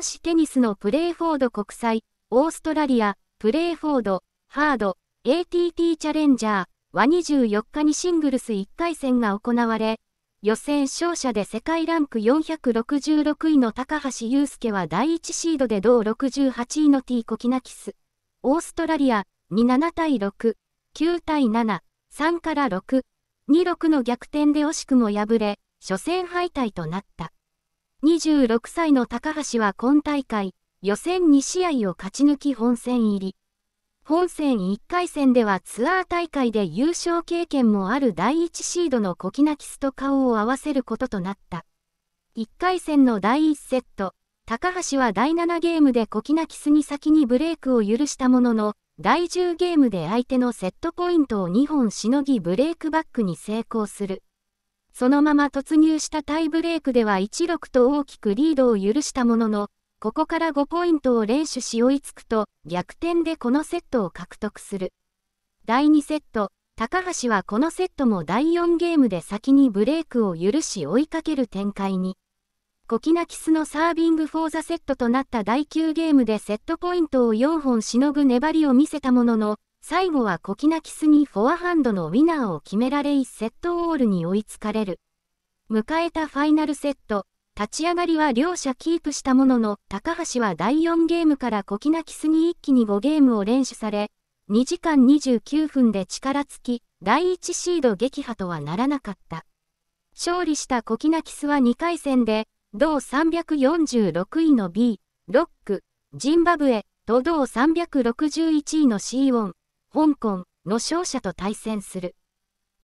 男子テニスのプレーフォード国際、オーストラリア、プレーフォード、ハード、ATP チャレンジャーは24日にシングルス1回戦が行われ、予選勝者で世界ランク466位の高橋祐介は第1シードで同68位の T コキナキス。オーストラリアに7対6、9対7、3から6、26の逆転で惜しくも敗れ、初戦敗退となった。26歳の高橋は今大会、予選2試合を勝ち抜き本戦入り。本戦1回戦ではツアー大会で優勝経験もある第1シードのコキナキスと顔を合わせることとなった。1回戦の第1セット、高橋は第7ゲームでコキナキスに先にブレークを許したものの、第10ゲームで相手のセットポイントを2本しのぎブレークバックに成功する。そのまま突入したタイブレークでは16と大きくリードを許したものの、ここから5ポイントを連取し追いつくと、逆転でこのセットを獲得する。第2セット、高橋はこのセットも第4ゲームで先にブレークを許し追いかける展開に。コキナキスのサービングフォーザセットとなった第9ゲームでセットポイントを4本しのぐ粘りを見せたものの、最後は小気なキスにフォアハンドのウィナーを決められ1セットオールに追いつかれる。迎えたファイナルセット、立ち上がりは両者キープしたものの、高橋は第4ゲームから小気なキスに一気に5ゲームを連取され、2時間29分で力尽き、第1シード撃破とはならなかった。勝利したコキナキスは2回戦で、同346位の B、ロック、ジンバブエと同361位の C オン、香港の勝者と対戦する。